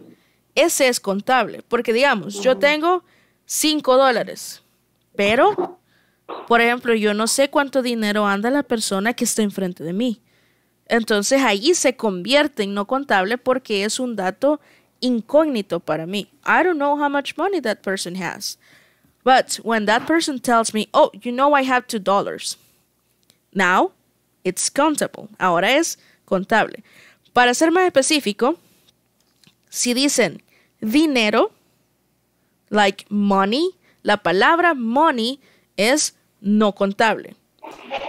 ese es contable. Porque digamos, yo tengo 5 dólares, pero por ejemplo, yo no sé cuánto dinero anda la persona que está enfrente de mí. Entonces ahí se convierte en no contable porque es un dato incógnito para mí. I don't know how much money that person has. But when that person tells me, oh, you know I have two dollars. Now, it's countable. Ahora es contable. Para ser más específico, si dicen dinero, like money, la palabra money es no contable.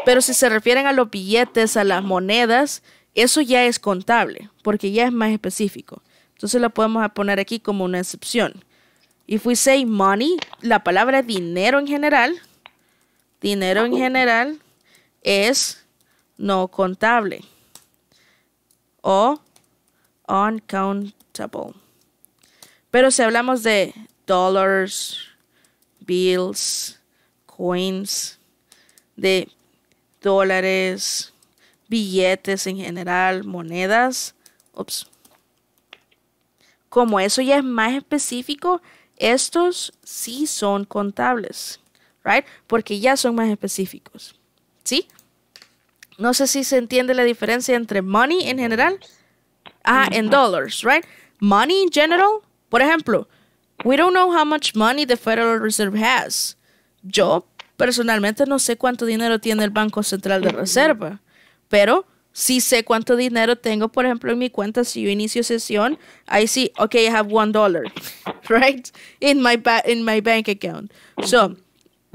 Pero si se refieren a los billetes, a las monedas, eso ya es contable, porque ya es más específico. Entonces lo podemos poner aquí como una excepción. If we say money, la palabra dinero en general, dinero en general es no contable o uncountable. Pero si hablamos de dollars, bills, coins, de dólares, billetes en general, monedas. Ups. Como eso ya es más específico, estos sí son contables, right? Porque ya son más específicos. ¿Sí? No sé si se entiende la diferencia entre money en general. y ah, mm-hmm. en dollars, right? Money in general, por ejemplo, we don't know how much money the Federal Reserve has yo personalmente no sé cuánto dinero tiene el Banco Central de Reserva, pero sí sé cuánto dinero tengo, por ejemplo, en mi cuenta si yo inicio sesión, I see, okay, I have one dollar, right, in my in my bank account. So,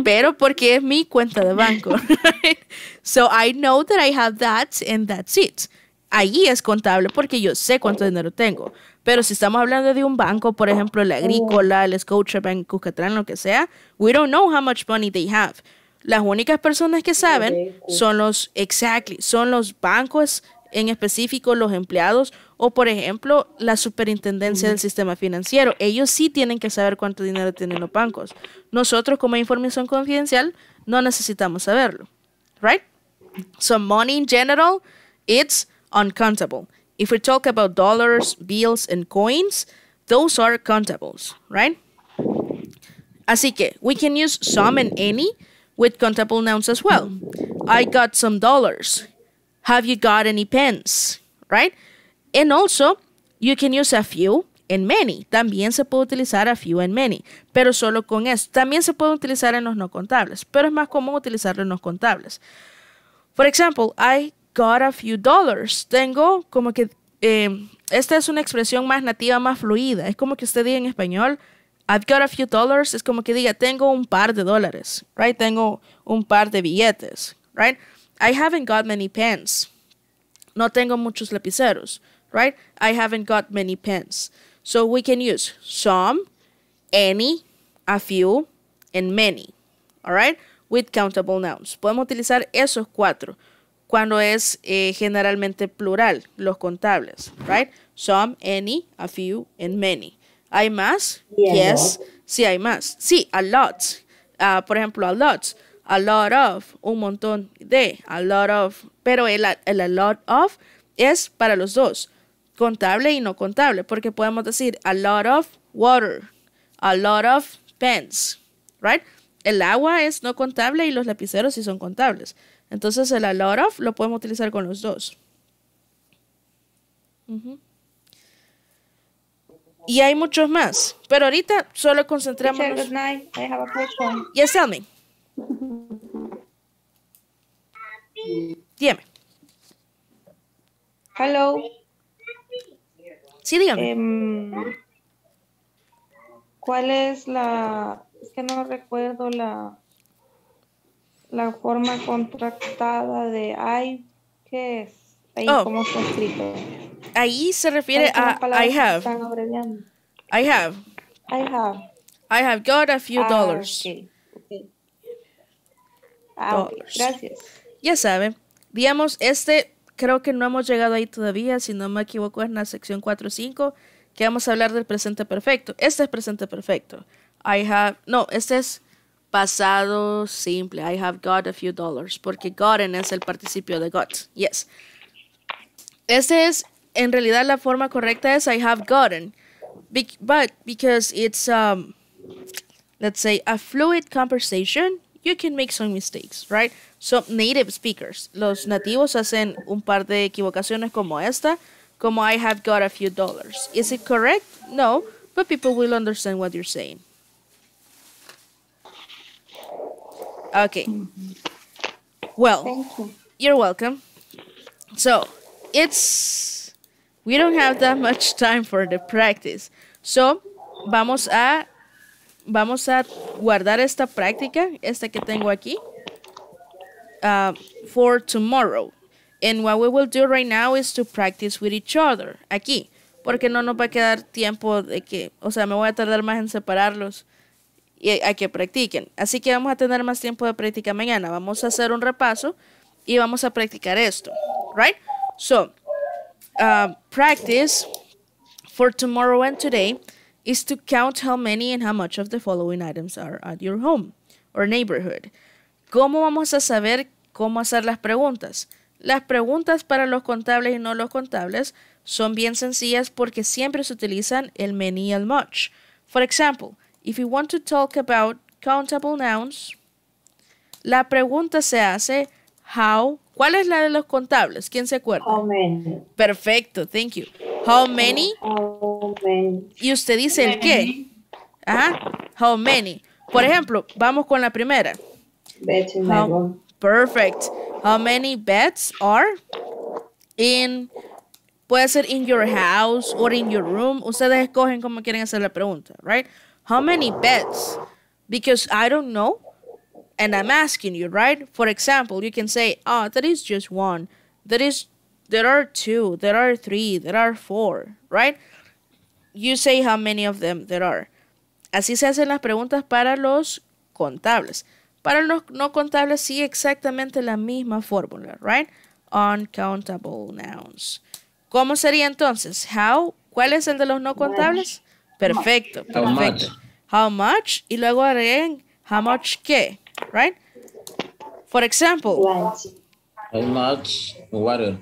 pero porque es mi cuenta de banco. So I know that I have that and that's it. Allí es contable porque yo sé cuánto dinero tengo. Pero si estamos hablando de un banco, por ejemplo, el Agrícola, el Scotiabank, Cuscatrán, lo que sea, we don't know how much money they have. Las únicas personas que saben son los, exactly, son los bancos en específico, los empleados o, por ejemplo, la superintendencia del sistema financiero. Ellos sí tienen que saber cuánto dinero tienen los bancos. Nosotros, como información confidencial, no necesitamos saberlo. Right? So money in general, it's uncountable. if we talk about dollars, bills, and coins, those are countables, right? Así que we can use some and any with countable nouns as well. I got some dollars. Have you got any pens? Right? And also, you can use a few and many. También se puede utilizar a few and many, pero solo con eso. También se puede utilizar en los no contables, pero es más común utilizarlo en los contables. For example, I got a few dollars. Tengo como que, eh, esta es una expresión más nativa, más fluida. Es como que usted diga en español, I've got a few dollars. Es como que diga, tengo un par de dólares, right? Tengo un par de billetes, right? I haven't got many pens. No tengo muchos lapiceros, right? I haven't got many pens. So we can use some, any, a few, and many, all right? With countable nouns. Podemos utilizar esos cuatro cuando es eh, generalmente plural, los contables, right? Some, any, a few, and many. ¿Hay más? Yes. Sí, hay más. Sí, a lot. Ah, por ejemplo, a lot. A lot of, un montón de, a lot of. Pero el, el a lot of es para los dos, contable y no contable, porque podemos decir a lot of water, a lot of pens, right? El agua es no contable y los lapiceros sí son contables. Entonces el a lot of lo podemos utilizar con los dos. Y hay muchos más, pero ahorita solo concentramos. tell me. Dígame. Hello. Sí, dígame. Em, ¿Cuál es la... Es que no recuerdo la la forma contractada de I, ¿qué es? Ahí oh. está escrito. Ahí se refiere a I have. I have. I have. I have got a few ah, ah, dollars. Gracias. Ya saben. Digamos, este creo que no hemos llegado ahí todavía, si no me equivoco es en la sección 4.5, que vamos a hablar del presente perfecto. Este es presente perfecto. I have, no, este es pasado simple. I have got a few dollars. Porque gotten es el participio de got. Yes. Este es, en realidad, la forma correcta es I have gotten. Be but because it's, um, let's say, a fluid conversation, you can make some mistakes, right? So, native speakers. Los nativos hacen un par de equivocaciones como esta, como I have got a few dollars. Is it correct? No, but people will understand what you're saying. Okay. Well, you're welcome. So, it's we don't have that much time for the practice. So, vamos a vamos a guardar esta práctica, esta que tengo aquí, uh, for tomorrow. And what we will do right now is to practice with each other, aquí. Porque no nos va a quedar tiempo de que, o sea, me voy a tardar más en separarlos y a que practiquen. Así que vamos a tener más tiempo de práctica mañana. Vamos a hacer un repaso y vamos a practicar esto. Right? So, uh, practice for tomorrow and today is to count how many and how much of the following items are at your home or neighborhood. ¿Cómo vamos a saber cómo hacer las preguntas? Las preguntas para los contables y no los contables son bien sencillas porque siempre se utilizan el many y el much. For example, If you want to talk about countable nouns, la pregunta se hace how. ¿Cuál es la de los contables? ¿Quién se acuerda? How many. Perfecto, thank you. How many? Y usted dice el qué. Ajá. How many. Por ejemplo, vamos con la primera. Perfect. How many beds are in puede ser in your house or in your room. Ustedes escogen cómo quieren hacer la pregunta, right? How many pets? Because I don't know. And I'm asking you, right? For example, you can say, ah, oh, that is just one. That is, there are two, there are three, there are four, right? You say how many of them there are. Así se hacen las preguntas para los contables. Para los no contables, sí, exactamente la misma fórmula, right? Uncountable nouns. ¿Cómo sería entonces? How? ¿Cuál es el de los no contables? Perfecto, How much. How much. Y luego agreguen how much qué, right? For example. How much water.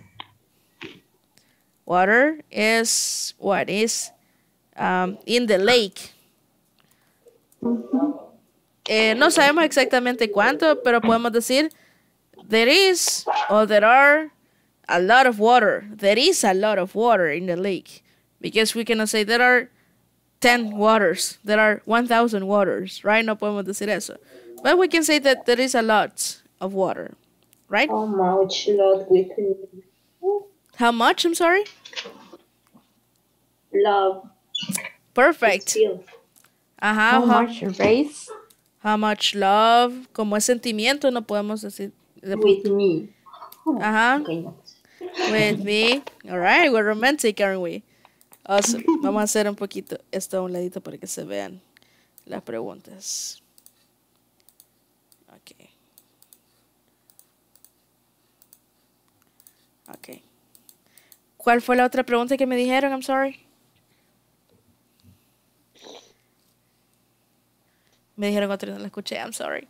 Water is what is um, in the lake. Eh, no sabemos exactamente cuánto, pero podemos decir there is or there are a lot of water. There is a lot of water in the lake because we cannot say there are 10 waters. There are 1,000 waters, right? No podemos decir eso. But we can say that there is a lot of water, right? How much love we can... How much? I'm sorry? Love. Perfect. Ajá. How, how much race? How much love. Como es sentimiento, no podemos decir. With me. Ajá. Uh -huh. okay. With me. All right, we're romantic, aren't we? Vamos a hacer un poquito esto a un ladito para que se vean las preguntas. Ok. ¿Cuál fue la otra pregunta que me dijeron? I'm sorry. Me dijeron otra no la escuché. I'm sorry.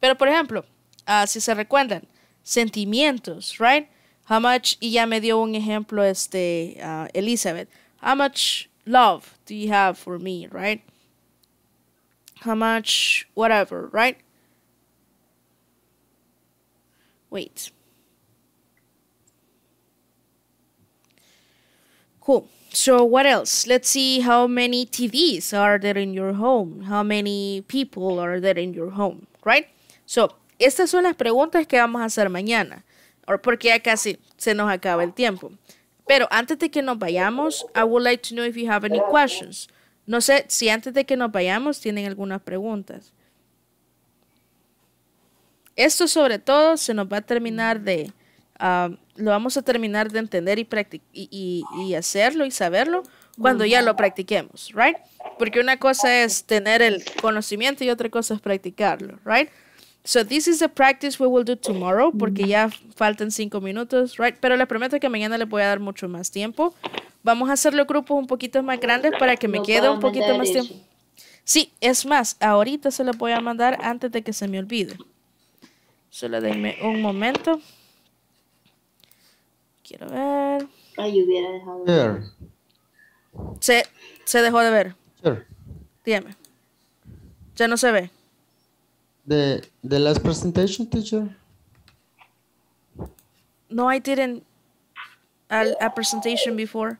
Pero por ejemplo, ah, si se recuerdan, sentimientos, right? How much, y ya me dio un ejemplo este, uh, Elizabeth. How much love do you have for me, right? How much, whatever, right? Wait. Cool. So what else? Let's see how many TVs are there in your home. How many people are there in your home, right? So, estas son las preguntas que vamos a hacer mañana. porque ya casi se nos acaba el tiempo. Pero antes de que nos vayamos, I would like to know if you have any questions. No sé si antes de que nos vayamos tienen algunas preguntas. Esto sobre todo se nos va a terminar de, um, lo vamos a terminar de entender y, y, y hacerlo y saberlo cuando ya lo practiquemos, right? Porque una cosa es tener el conocimiento y otra cosa es practicarlo, right? So this is the practice we will do tomorrow mm. porque ya faltan cinco minutos, right? Pero les prometo que mañana les voy a dar mucho más tiempo. Vamos a hacer los grupos un poquito más grandes para que me quede un poquito más tiempo. Sí, es más, ahorita se lo voy a mandar antes de que se me olvide. Solo denme un momento. Quiero ver. hubiera dejado Se, dejó de ver. Sure. Ya no se ve. The the last presentation, teacher? No, I didn't. A, a presentation before.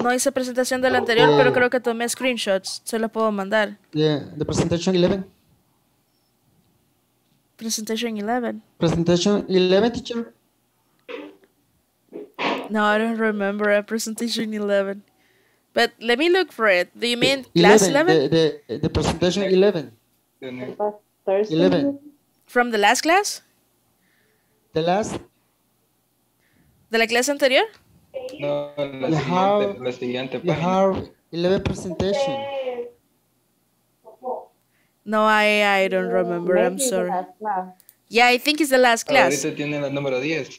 No hice presentación del anterior, uh, pero creo que tomé screenshots. Se los puedo mandar. Yeah, the presentation 11. Presentation 11. Presentation 11, teacher? No, I don't remember a presentation 11. But let me look for it. Do you eh, mean 11, class 11? The, the, the presentation 11. Then Thursday. 11. From the last class? The last? ¿De la clase anterior? No, la you siguiente, have, la siguiente you have 11 presentation. No, I, I don't remember, Maybe I'm sorry. Yeah, I think it's the last class. Ahorita tiene la número 10.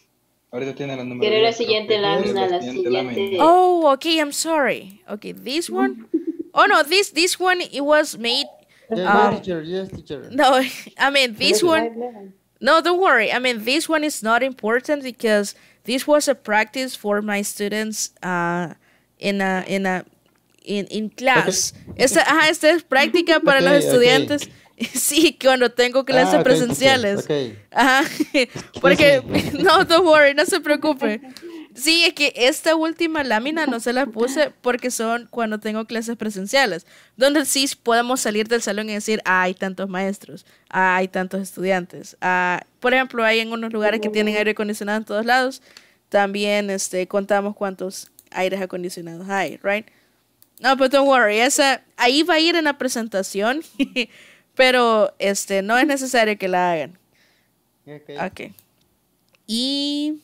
Ahorita tiene la número Pero 10. la siguiente lámina, la siguiente. Oh, okay, I'm sorry. Okay, this one. Oh no, this this one it was made Eh, ah. teacher. No, I mean, this one. No, don't worry. I mean, this one is not important because this was a practice for my students uh, in a, in a, in, in class. Okay. Esta, ajá, esta es práctica para los estudiantes. Okay. Sí, cuando tengo ah, clases ah, presenciales. Ajá. Porque, no, don't worry, no se preocupe. Sí, es que esta última lámina no se la puse porque son cuando tengo clases presenciales, donde sí podemos salir del salón y decir, hay tantos maestros, hay tantos estudiantes. Ah, por ejemplo, hay en unos lugares que tienen aire acondicionado en todos lados, también este, contamos cuántos aires acondicionados hay, right? No, pero pues, don't worry, esa, ahí va a ir en la presentación, pero este, no es necesario que la hagan. Ok. okay. Y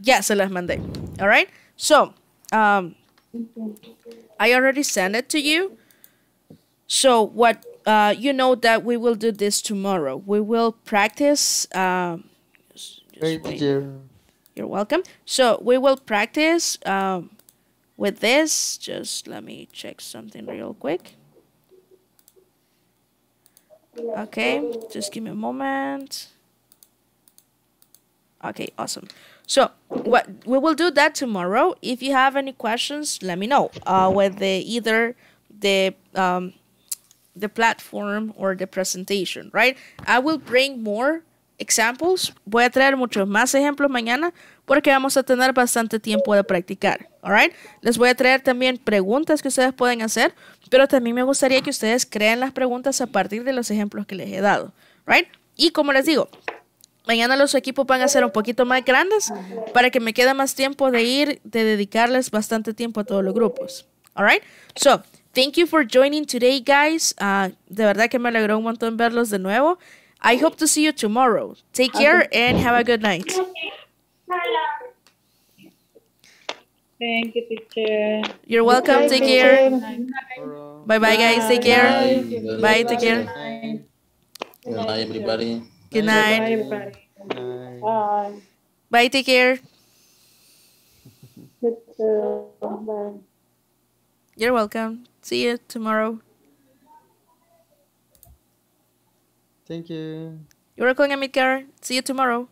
Yes, se las mandé. All right. So, um, I already sent it to you. So what uh, you know that we will do this tomorrow. We will practice. Uh, you. You're welcome. So we will practice um, with this. Just let me check something real quick. Okay, just give me a moment. Okay, awesome. So what we will do that tomorrow. If you have any questions, let me know. Uh, with either the um, the platform or the presentation, right? I will bring more examples. Voy a traer muchos más ejemplos mañana porque vamos a tener bastante tiempo de practicar. right. Les voy a traer también preguntas que ustedes pueden hacer, pero también me gustaría que ustedes creen las preguntas a partir de los ejemplos que les he dado. Right? Y como les digo, Mañana los equipos van a ser un poquito más grandes para que me quede más tiempo de ir, de dedicarles bastante tiempo a todos los grupos. right? So, thank you for joining today, guys. Uh, de verdad que me alegró un montón verlos de nuevo. I hope to see you tomorrow. Take care and have a good night. Thank you, teacher. You're welcome. take care. Bye bye, guys. Take care. Bye, take care. Bye, everybody. Good night. Bye, everybody. Bye. Bye. Bye. Take care. Bye. You're welcome. See you tomorrow. Thank you. You're welcome, Amitkar. See you tomorrow.